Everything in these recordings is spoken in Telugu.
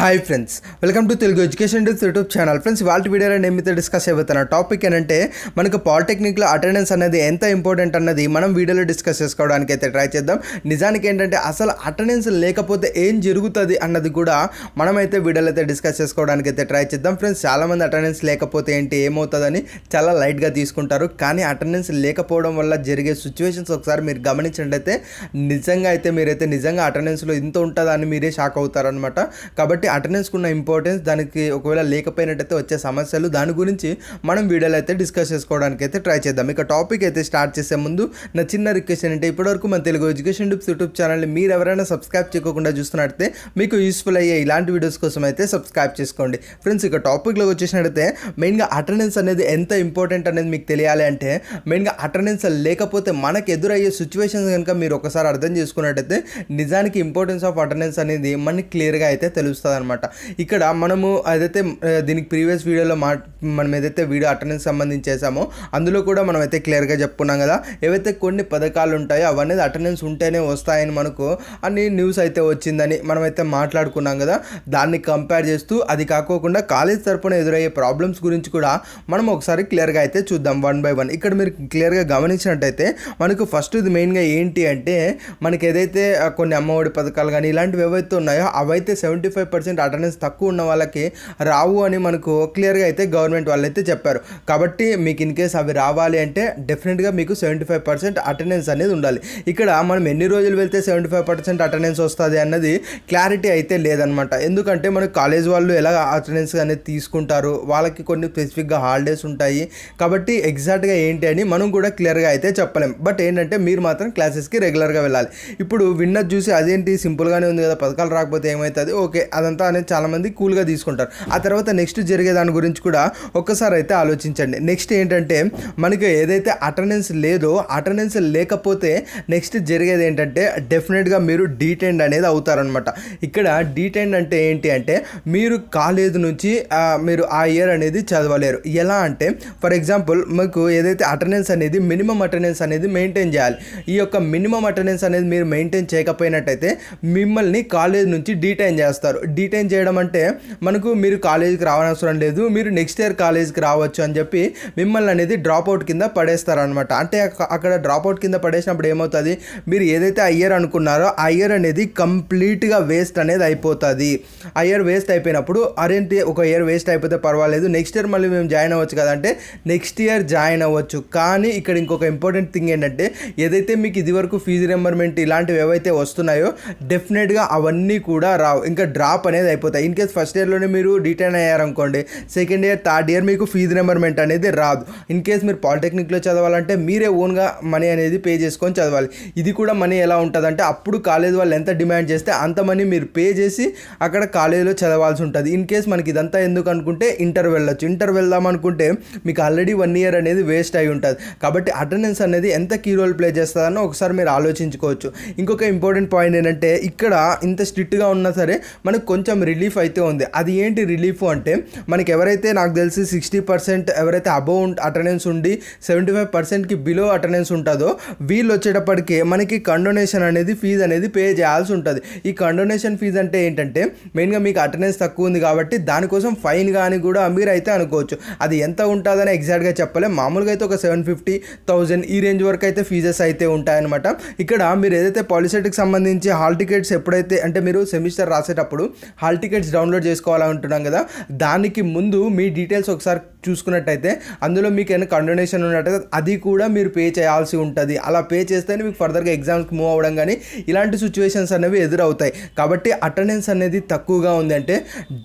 hi friends welcome to Telugu education డెస్ యూట్యూబ్ ఛానల్ ఫ్రెండ్స్ వాళ్ళ వీడియోలో నేను మీతో డిస్కస్ అయిపోతున్న టాపిక్ ఏంటంటే మనకు పాలిటెక్నిక్లో అటెండెన్స్ అనేది ఎంత ఇంపార్టెంట్ అన్నది మనం వీడియోలో డిస్కస్ చేసుకోవడానికి అయితే ట్రై చేద్దాం నిజానికి ఏంటంటే అసలు అటెండెన్స్ లేకపోతే ఏం జరుగుతుంది అన్నది కూడా మనమైతే వీడియోలో అయితే డిస్కస్ చేసుకోవడానికి అయితే ట్రై చేద్దాం ఫ్రెండ్స్ చాలామంది అటెండెన్స్ లేకపోతే ఏంటి ఏమవుతుందని చాలా లైట్గా తీసుకుంటారు కానీ అటెండెన్స్ లేకపోవడం వల్ల జరిగే సిచ్యువేషన్స్ ఒకసారి మీరు గమనించినట్టయితే నిజంగా అయితే మీరైతే నిజంగా అటెండెన్స్లో ఇంత ఉంటుందని మీరే షాక్ అవుతారనమాట కాబట్టి అటెండెన్స్కి ఉన్న ఇంపార్టెన్స్ దానికి ఒకవేళ లేకపోయినట్టయితే వచ్చే సమస్యలు దాని గురించి మనం వీడియోలో అయితే డిస్కస్ చేసుకోవడానికి అయితే ట్రై చేద్దాం ఇక టాపిక్ అయితే స్టార్ట్ చేసే ముందు నా చిన్న రిక్వెస్ట్ ఏంటంటే ఇప్పటివరకు మన తెలుగు ఎడ్యుకేషన్ డిప్స్ యూట్యూబ్ ఛానల్ని మీరు ఎవరైనా సబ్స్క్రైబ్ చేయకుండా చూస్తున్నట్టయితే మీకు యూస్ఫుల్ అయ్యే ఇలాంటి వీడియోస్ కోసం అయితే సబ్స్క్రైబ్ చేసుకోండి ఫ్రెండ్స్ ఇక టాపిక్లోకి వచ్చేసినట్టయితే మెయిన్గా అటెండెన్స్ అనేది ఎంత ఇంపార్టెంట్ అనేది మీకు తెలియాలి అంటే మెయిన్గా అటెండెన్స్ లేకపోతే మనకు ఎదురయ్యే సిచ్యువేషన్స్ కనుక మీరు ఒకసారి అర్థం చేసుకున్నట్టయితే నిజానికి ఇంపార్టెన్స్ ఆఫ్ అటెండెన్స్ అనేది మనకి క్లియర్గా అయితే తెలుస్తుంది అనమాట ఇక్కడ మనము ఏదైతే దీనికి ప్రీవియస్ వీడియోలో మా మనం ఏదైతే వీడియో అటెండెన్స్ సంబంధించి చేసామో అందులో కూడా మనం అయితే క్లియర్గా చెప్పుకున్నాం కదా ఏవైతే కొన్ని పథకాలు ఉంటాయో అవన్నీ అటెండెన్స్ ఉంటేనే వస్తాయని మనకు అని న్యూస్ అయితే వచ్చిందని మనమైతే మాట్లాడుకున్నాం కదా దాన్ని కంపేర్ చేస్తూ అది కాకోకుండా కాలేజ్ తరపున ఎదురయ్యే ప్రాబ్లమ్స్ గురించి కూడా మనం ఒకసారి క్లియర్గా అయితే చూద్దాం వన్ బై వన్ ఇక్కడ మీరు క్లియర్గా గమనించినట్టయితే మనకు ఫస్ట్ ఇది మెయిన్గా ఏంటి అంటే మనకి ఏదైతే కొన్ని అమ్మఒడి పథకాలు కానీ ఇలాంటివి ఏవైతే ఉన్నాయో అవైతే seventy five percent percent attendance తక్కువ ఉన్న వాళ్ళకి రావు అని మనకు క్లియర్గా అయితే గవర్నమెంట్ వాళ్ళు అయితే చెప్పారు కాబట్టి మీకు ఇన్ కేస్ అవి రావాలి అంటే డెఫినెట్గా మీకు సెవెంటీ ఫైవ్ పర్సెంట్ అటెండెన్స్ అనేది ఉండాలి ఇక్కడ మనం ఎన్ని రోజులు వెళ్తే సెవెంటీ ఫైవ్ పర్సెంట్ అటెండెన్స్ వస్తుంది అన్నది క్లారిటీ అయితే లేదనమాట ఎందుకంటే మనకు కాలేజ్ వాళ్ళు ఎలా అటెండెన్స్ అనేది తీసుకుంటారు వాళ్ళకి కొన్ని స్పెసిఫిక్గా హాలిడేస్ ఉంటాయి కాబట్టి ఎగ్జాక్ట్గా ఏంటి అని మనం కూడా క్లియర్గా అయితే చెప్పలేం బట్ ఏంటంటే మీరు మాత్రం క్లాసెస్కి రెగ్యులర్గా వెళ్ళాలి ఇప్పుడు విన్నది చూసి అదేంటి సింపుల్గానే ఉంది కదా పథకాలు రాకపోతే ఏమవుతుంది ఓకే అదంతా ఇదంతా అనేది చాలామంది కూల్గా తీసుకుంటారు ఆ తర్వాత నెక్స్ట్ జరిగే దాని గురించి కూడా ఒక్కసారి అయితే ఆలోచించండి నెక్స్ట్ ఏంటంటే మనకి ఏదైతే అటెండెన్స్ లేదో అటెండెన్స్ లేకపోతే నెక్స్ట్ జరిగేది ఏంటంటే డెఫినెట్గా మీరు డీటెండ్ అనేది అవుతారనమాట ఇక్కడ డీటెండ్ అంటే ఏంటి అంటే మీరు కాలేజ్ నుంచి మీరు ఆ ఇయర్ అనేది చదవలేరు ఎలా అంటే ఫర్ ఎగ్జాంపుల్ మీకు ఏదైతే అటెండెన్స్ అనేది మినిమం అటెండెన్స్ అనేది మెయింటైన్ చేయాలి ఈ యొక్క మినిమం అటెండెన్స్ అనేది మీరు మెయింటైన్ చేయకపోయినట్టయితే మిమ్మల్ని కాలేజ్ నుంచి డీటైన్ చేస్తారు డీ రీటైన్ చేయడం అంటే మనకు మీరు కాలేజీకి రావనవసరం లేదు మీరు నెక్స్ట్ ఇయర్ కాలేజీకి రావచ్చు అని చెప్పి మిమ్మల్ని అనేది డ్రాప్అవుట్ కింద పడేస్తారనమాట అంటే అక్కడ డ్రాప్అవుట్ కింద పడేసినప్పుడు ఏమవుతుంది మీరు ఏదైతే అయ్యర్ అనుకున్నారో ఆ ఇయర్ అనేది కంప్లీట్గా వేస్ట్ అనేది అయిపోతుంది ఆ ఇయర్ వేస్ట్ అయిపోయినప్పుడు అరేంటి ఒక ఇయర్ వేస్ట్ అయిపోతే పర్వాలేదు నెక్స్ట్ ఇయర్ మళ్ళీ మేము జాయిన్ అవ్వచ్చు కదంటే నెక్స్ట్ ఇయర్ జాయిన్ అవ్వచ్చు కానీ ఇక్కడ ఇంకొక ఇంపార్టెంట్ థింగ్ ఏంటంటే ఏదైతే మీకు ఇదివరకు ఫీజు రెంబర్మెంట్ ఇలాంటివి ఏవైతే వస్తున్నాయో డెఫినెట్గా అవన్నీ కూడా రావు ఇంకా డ్రాప్ అనేది అయిపోతాయి ఇన్ కేస్ ఫస్ట్ ఇయర్లోనే మీరు రిటర్న్ అయ్యారనుకోండి సెకండ్ ఇయర్ థర్డ్ ఇయర్ మీకు ఫీజు నెంబర్మెంట్ అనేది రాదు ఇన్ కేస్ మీరు పాలిటెక్నిక్లో చదవాలంటే మీరే ఓన్గా మనీ అనేది పే చేసుకొని చదవాలి ఇది కూడా మనీ ఎలా ఉంటుందంటే అప్పుడు కాలేజ్ వాళ్ళు ఎంత డిమాండ్ చేస్తే అంత మనీ మీరు పే చేసి అక్కడ కాలేజీలో చదవాల్సి ఉంటుంది ఇన్ కేస్ మనకి ఇదంతా ఎందుకు అనుకుంటే ఇంటర్ వెళ్ళొచ్చు ఇంటర్ వెళ్దాం అనుకుంటే మీకు ఆల్రెడీ వన్ ఇయర్ అనేది వేస్ట్ అయి ఉంటుంది కాబట్టి అటెండెన్స్ అనేది ఎంత కీ రోల్ ప్లే చేస్తుందని ఒకసారి మీరు ఆలోచించుకోవచ్చు ఇంకొక ఇంపార్టెంట్ పాయింట్ ఏంటంటే ఇక్కడ ఇంత స్ట్రిక్ట్గా ఉన్నా సరే మనకు కొంచెం రిలీఫ్ అయితే ఉంది అది ఏంటి రిలీఫ్ అంటే మనకి ఎవరైతే నాకు తెలిసి సిక్స్టీ పర్సెంట్ ఎవరైతే అబోవ్ అటెండెన్స్ ఉండి సెవెంటీ ఫైవ్ పర్సెంట్కి బిలో అటెండెన్స్ ఉంటుందో వీళ్ళు వచ్చేటప్పటికి మనకి కండొనేషన్ అనేది ఫీజు అనేది పే చేయాల్సి ఉంటుంది ఈ కండొనేషన్ ఫీజు అంటే ఏంటంటే మెయిన్గా మీకు అటెండెన్స్ తక్కువ ఉంది కాబట్టి దానికోసం ఫైన్ కానీ కూడా మీరు అయితే అనుకోవచ్చు అది ఎంత ఉంటుందని ఎగ్జాక్ట్గా చెప్పలేము మామూలుగా అయితే ఒక సెవెన్ ఫిఫ్టీ థౌజండ్ ఈ రేంజ్ వరకు అయితే ఫీజెస్ అయితే ఉంటాయన్నమాట ఇక్కడ మీరు ఏదైతే పాలిసెట్కి సంబంధించి హాల్ టికెట్స్ ఎప్పుడైతే అంటే మీరు సెమిస్టర్ రాసేటప్పుడు హాల్ టికెట్స్ డౌన్లోడ్ చేసుకోవాలనుకుంటున్నాం కదా దానికి ముందు మీ డీటెయిల్స్ ఒకసారి చూసుకున్నట్టయితే అందులో మీకు ఏమైనా కండోనేషన్ ఉన్నట్టయితే అది కూడా మీరు పే చేయాల్సి ఉంటుంది అలా పే చేస్తేనే మీకు ఫర్దర్గా ఎగ్జామ్స్కి మూవ్ అవ్వడం కానీ ఇలాంటి సిచ్యువేషన్స్ అనేవి ఎదురవుతాయి కాబట్టి అటెండెన్స్ అనేది తక్కువగా ఉందంటే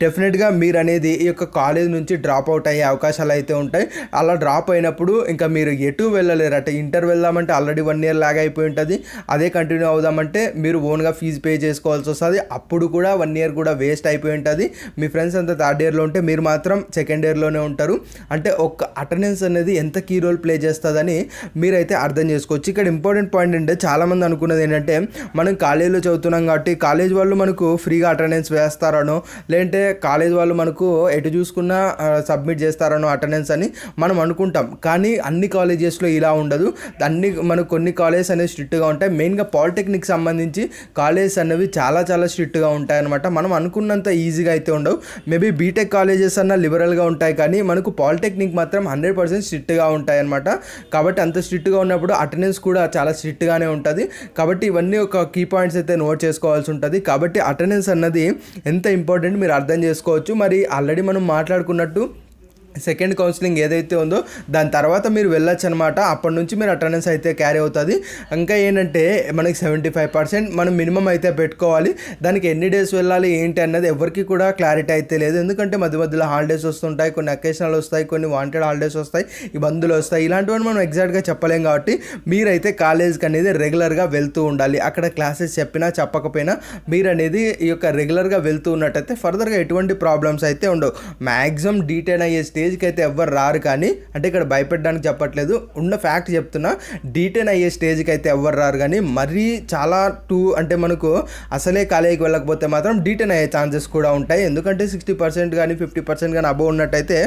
డెఫినెట్గా మీరు అనేది ఈ యొక్క కాలేజ్ నుంచి డ్రాప్ అవుట్ అయ్యే అవకాశాలు అయితే ఉంటాయి అలా డ్రాప్ అయినప్పుడు ఇంకా మీరు ఎటు వెళ్ళలేరు అంటే ఇంటర్ వెళ్దామంటే ఆల్రెడీ వన్ ఇయర్ లాగా అయిపోయి ఉంటుంది అదే కంటిన్యూ అవుదామంటే మీరు ఓన్గా ఫీజు పే చేసుకోవాల్సి వస్తుంది అప్పుడు కూడా వన్ ఇయర్ కూడా వేస్ట్ అయిపోయి ఉంటుంది మీ ఫ్రెండ్స్ అంతా థర్డ్ ఇయర్లో ఉంటే మీరు మాత్రం సెకండ్ ఇయర్లోనే ఉంటారు అంటే ఒక అటెండెన్స్ అనేది ఎంత కీ రోల్ ప్లే చేస్తుందని మీరైతే అర్థం చేసుకోవచ్చు ఇక్కడ ఇంపార్టెంట్ పాయింట్ అంటే చాలామంది అనుకున్నది ఏంటంటే మనం కాలేజీలో చదువుతున్నాం కాబట్టి కాలేజ్ వాళ్ళు మనకు ఫ్రీగా అటెండెన్స్ వేస్తారనో లేదంటే కాలేజ్ వాళ్ళు మనకు ఎటు చూసుకున్నా సబ్మిట్ చేస్తారనో అటెండెన్స్ అని మనం అనుకుంటాం కానీ అన్ని కాలేజెస్లో ఇలా ఉండదు అన్ని మనకు కొన్ని కాలేజెస్ అనేవి స్ట్రిక్ట్గా ఉంటాయి మెయిన్గా పాలిటెక్నిక్ సంబంధించి కాలేజెస్ అనేవి చాలా చాలా స్ట్రిక్ట్గా ఉంటాయి అనమాట మనం అనుకున్నంత ఈజీగా అయితే ఉండవు మేబీ బీటెక్ కాలేజెస్ అన్న లిబరల్గా ఉంటాయి కానీ మనకు పాలిటెక్నిక్ మాత్రం హండ్రెడ్ పర్సెంట్ స్ట్రిక్ట్గా ఉంటాయన్నమాట కాబట్టి అంత స్ట్రిక్ట్గా ఉన్నప్పుడు అటెండెన్స్ కూడా చాలా స్ట్రిక్ట్గానే ఉంటుంది కాబట్టి ఇవన్నీ ఒక కీ పాయింట్స్ అయితే నోట్ చేసుకోవాల్సి ఉంటుంది కాబట్టి అటెండెన్స్ అన్నది ఎంత ఇంపార్టెంట్ మీరు అర్థం చేసుకోవచ్చు మరి ఆల్రెడీ మనం మాట్లాడుకున్నట్టు సెకండ్ కౌన్సిలింగ్ ఏదైతే ఉందో దాని తర్వాత మీరు వెళ్ళొచ్చు అనమాట అప్పటి నుంచి మీరు అటెండెన్స్ అయితే క్యారీ అవుతుంది ఇంకా ఏంటంటే మనకి సెవెంటీ ఫైవ్ పర్సెంట్ మనం మినిమం అయితే పెట్టుకోవాలి దానికి ఎన్ని డేస్ వెళ్ళాలి ఏంటి అన్నది ఎవరికి కూడా క్లారిటీ అయితే లేదు ఎందుకంటే మధ్య మధ్యలో హాలిడేస్ వస్తుంటాయి కొన్ని అకేషనల్ వస్తాయి కొన్ని వాంటెడ్ హాలిడేస్ వస్తాయి ఇబ్బందులు వస్తాయి ఇలాంటివన్నీ మనం ఎగ్జాక్ట్గా చెప్పలేం కాబట్టి మీరైతే కాలేజ్కి అనేది రెగ్యులర్గా వెళ్తూ ఉండాలి అక్కడ క్లాసెస్ చెప్పినా చెప్పకపోయినా మీరు అనేది ఈ యొక్క రెగ్యులర్గా వెళ్తూ ఉన్నట్టయితే ఫర్దర్గా ఎటువంటి ప్రాబ్లమ్స్ అయితే ఉండవు మ్యాక్సిమం డీటెయిన్ అయ్యే స్టేజ్కి అయితే ఎవ్వరు రారు కానీ అంటే ఇక్కడ భయపెట్టడానికి చెప్పట్లేదు ఉన్న ఫ్యాక్ట్ చెప్తున్నా డీటెయిన్ అయ్యే స్టేజ్కి అయితే ఎవ్వరు రారు కానీ మరీ చాలా టూ అంటే మనకు అసలే కాలేజీకి వెళ్ళకపోతే మాత్రం డీటెయిన్ అయ్యే ఛాన్సెస్ కూడా ఉంటాయి ఎందుకంటే సిక్స్టీ పర్సెంట్ కానీ ఫిఫ్టీ పర్సెంట్ కానీ అబవ్ ఉన్నట్టయితే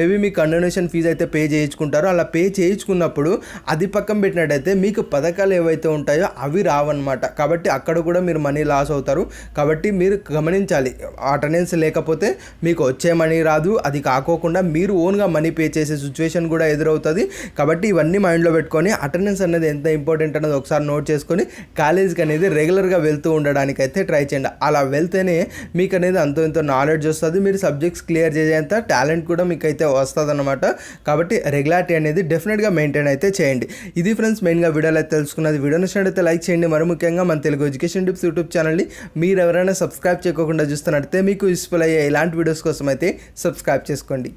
మేబీ మీ కండోనేషన్ ఫీజు అయితే పే చేయించుకుంటారు అలా పే చేయించుకున్నప్పుడు అది పక్కన పెట్టినట్టయితే మీకు పథకాలు ఏవైతే ఉంటాయో అవి రావన్నమాట కాబట్టి అక్కడ కూడా మీరు మనీ లాస్ అవుతారు కాబట్టి మీరు గమనించాలి అటెండెన్స్ లేకపోతే మీకు వచ్చే మనీ రాదు అది కాకోకుండా మీరు మీరు ఓన్గా మనీ పే చేసే సిచ్యువేషన్ కూడా ఎదురవుతుంది కాబట్టి ఇవన్నీ మైండ్లో పెట్టుకొని అటెండెన్స్ అనేది ఎంత ఇంపార్టెంట్ అనేది ఒకసారి నోట్ చేసుకొని కాలేజీకి అనేది రెగ్యులర్గా వెళ్తూ ఉండడానికి అయితే ట్రై చేయండి అలా వెళ్తేనే మీకు అనేది అంతో ఎంతో నాలెడ్జ్ వస్తుంది మీరు సబ్జెక్ట్స్ క్లియర్ చేసేంత టాలెంట్ కూడా మీకు అయితే వస్తుంది అనమాట కాబట్టి రెగ్యులారిటీ అనేది డెఫినెట్గా మెయింటైన్ అయితే చేయండి ఇది ఫ్రెండ్స్ మెయిన్గా వీడియోలో తెలుసుకున్నది వీడియో అయితే లైక్ చేయండి మరి ముఖ్యంగా మన తెలుగు ఎడ్యుకేషన్ టిప్స్ యూట్యూబ్ ఛానల్ని మీరు ఎవరైనా సబ్స్క్రైబ్ చేయకుండా చూస్తున్నట్లయితే మీకు యూస్ఫుల్ అయ్యే ఇలాంటి వీడియోస్ కోసం అయితే సబ్స్క్రైబ్ చేసుకోండి